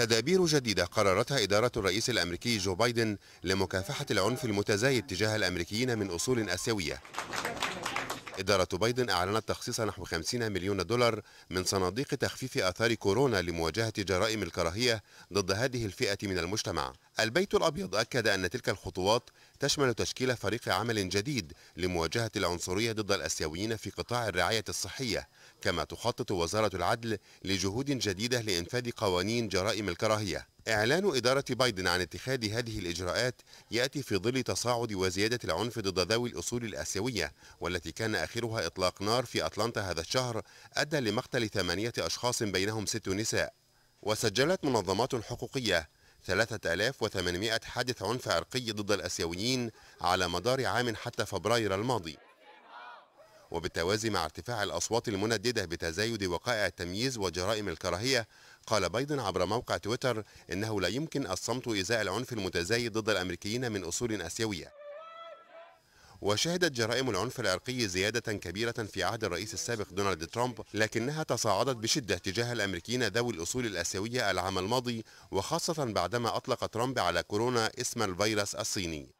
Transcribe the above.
تدابير جديدة قررتها إدارة الرئيس الأمريكي جو بايدن لمكافحة العنف المتزايد تجاه الأمريكيين من أصول آسيوية إدارة بايدن أعلنت تخصيص نحو 50 مليون دولار من صناديق تخفيف آثار كورونا لمواجهة جرائم الكراهية ضد هذه الفئة من المجتمع البيت الأبيض أكد أن تلك الخطوات تشمل تشكيل فريق عمل جديد لمواجهة العنصرية ضد الأسيويين في قطاع الرعاية الصحية كما تخطط وزارة العدل لجهود جديدة لإنفاذ قوانين جرائم الكراهية إعلان إدارة بايدن عن اتخاذ هذه الإجراءات يأتي في ظل تصاعد وزيادة العنف ضد ذوي الأصول الآسيوية والتي كان آخرها إطلاق نار في أتلانتا هذا الشهر أدى لمقتل ثمانية أشخاص بينهم ست نساء وسجلت منظمات حقوقية 3800 حادث عنف عرقي ضد الأسيويين على مدار عام حتى فبراير الماضي وبالتوازي مع ارتفاع الأصوات المنددة بتزايد وقائع التمييز وجرائم الكراهية قال بايدن عبر موقع تويتر إنه لا يمكن الصمت إزاء العنف المتزايد ضد الأمريكيين من أصول أسيوية وشهدت جرائم العنف العرقي زيادة كبيرة في عهد الرئيس السابق دونالد ترامب لكنها تصاعدت بشدة تجاه الأمريكيين ذوي الأصول الآسيوية العام الماضي وخاصة بعدما أطلق ترامب على كورونا اسم الفيروس الصيني